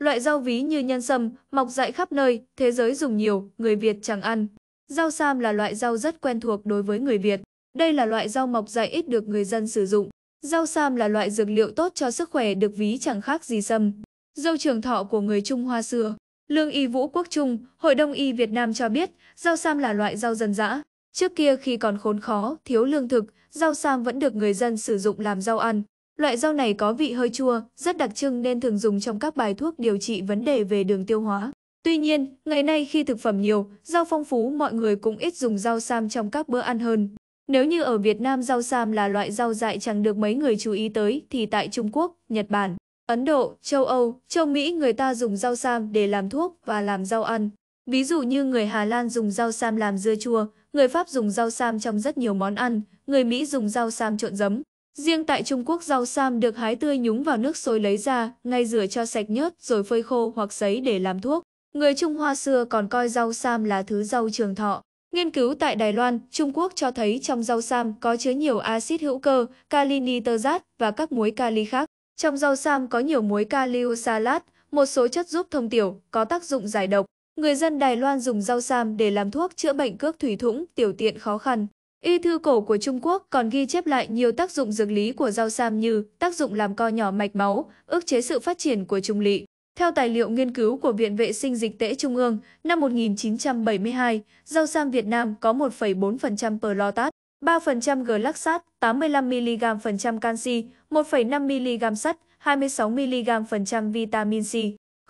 Loại rau ví như nhân sâm, mọc dại khắp nơi, thế giới dùng nhiều, người Việt chẳng ăn. Rau sam là loại rau rất quen thuộc đối với người Việt. Đây là loại rau mọc dại ít được người dân sử dụng. Rau sam là loại dược liệu tốt cho sức khỏe được ví chẳng khác gì sâm. Dâu trường thọ của người Trung Hoa xưa. Lương y Vũ Quốc Trung, Hội đồng y Việt Nam cho biết, rau sam là loại rau dân dã. Trước kia khi còn khốn khó, thiếu lương thực, rau sam vẫn được người dân sử dụng làm rau ăn. Loại rau này có vị hơi chua, rất đặc trưng nên thường dùng trong các bài thuốc điều trị vấn đề về đường tiêu hóa. Tuy nhiên, ngày nay khi thực phẩm nhiều, rau phong phú mọi người cũng ít dùng rau sam trong các bữa ăn hơn. Nếu như ở Việt Nam rau sam là loại rau dại chẳng được mấy người chú ý tới thì tại Trung Quốc, Nhật Bản, Ấn Độ, châu Âu, châu Mỹ người ta dùng rau sam để làm thuốc và làm rau ăn. Ví dụ như người Hà Lan dùng rau sam làm dưa chua, người Pháp dùng rau sam trong rất nhiều món ăn, người Mỹ dùng rau sam trộn giấm. Riêng tại Trung Quốc rau sam được hái tươi nhúng vào nước sôi lấy ra, ngay rửa cho sạch nhớt rồi phơi khô hoặc sấy để làm thuốc. Người Trung Hoa xưa còn coi rau sam là thứ rau trường thọ. Nghiên cứu tại Đài Loan, Trung Quốc cho thấy trong rau sam có chứa nhiều axit hữu cơ, kali nitrat và các muối kali khác. Trong rau sam có nhiều muối kali oxalat, một số chất giúp thông tiểu, có tác dụng giải độc. Người dân Đài Loan dùng rau sam để làm thuốc chữa bệnh cước thủy thủng, tiểu tiện khó khăn. Y thư cổ của Trung Quốc còn ghi chép lại nhiều tác dụng dược lý của rau sam như tác dụng làm co nhỏ mạch máu, ức chế sự phát triển của trung lị. Theo tài liệu nghiên cứu của Viện Vệ sinh Dịch tễ Trung ương, năm 1972, rau sam Việt Nam có 1,4% perlotat, 3% glucosat, 85mg phần trăm canxi, 1,5mg sắt, 26mg phần trăm vitamin C,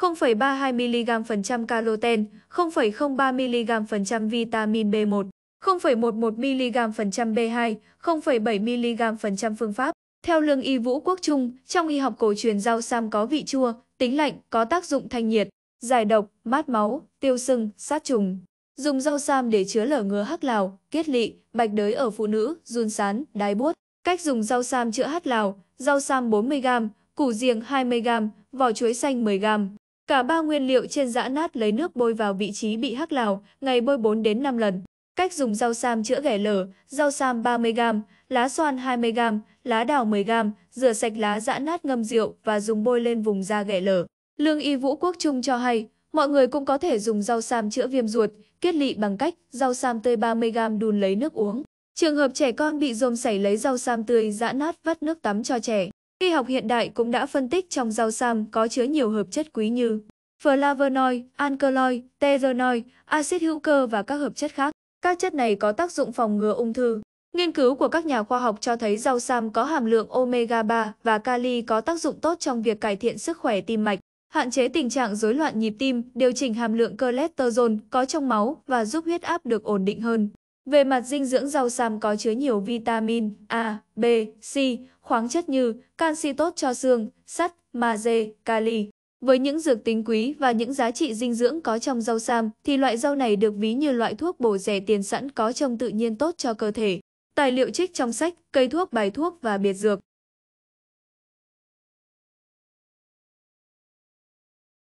0,32mg phần trăm caroten, 0,03mg phần trăm vitamin B1. 0,11mg phần trăm B2, 0,7mg phần trăm phương pháp. Theo lương y Vũ Quốc Trung, trong y học cổ truyền rau sam có vị chua, tính lạnh, có tác dụng thanh nhiệt, giải độc, mát máu, tiêu sưng, sát trùng. Dùng rau sam để chứa lở ngứa hắc lào, kết lị, bạch đới ở phụ nữ, run sán, đái buốt. Cách dùng rau sam chữa hắc lào, rau sam 40g, củ riềng 20g, vỏ chuối xanh 10g. Cả ba nguyên liệu trên giã nát lấy nước bôi vào vị trí bị hắc lào, ngày bôi 4 đến 5 lần. Cách dùng rau sam chữa ghẻ lở, rau sam 30g, lá xoan 20g, lá đào 10g, rửa sạch lá giã nát ngâm rượu và dùng bôi lên vùng da ghẻ lở. Lương y Vũ Quốc Trung cho hay, mọi người cũng có thể dùng rau sam chữa viêm ruột, kết lị bằng cách rau sam tươi 30g đun lấy nước uống. Trường hợp trẻ con bị rôm sảy lấy rau sam tươi giã nát vắt nước tắm cho trẻ. Y học hiện đại cũng đã phân tích trong rau sam có chứa nhiều hợp chất quý như flavonoid, alkaloid, terenoid, axit hữu cơ và các hợp chất khác. Các chất này có tác dụng phòng ngừa ung thư. Nghiên cứu của các nhà khoa học cho thấy rau sam có hàm lượng omega 3 và kali có tác dụng tốt trong việc cải thiện sức khỏe tim mạch, hạn chế tình trạng rối loạn nhịp tim, điều chỉnh hàm lượng cholesterol có trong máu và giúp huyết áp được ổn định hơn. Về mặt dinh dưỡng rau sam có chứa nhiều vitamin A, B, C, khoáng chất như canxi tốt cho xương, sắt, magie, kali. Với những dược tính quý và những giá trị dinh dưỡng có trong rau sam thì loại rau này được ví như loại thuốc bổ rẻ tiền sẵn có trong tự nhiên tốt cho cơ thể. Tài liệu trích trong sách, cây thuốc bài thuốc và biệt dược.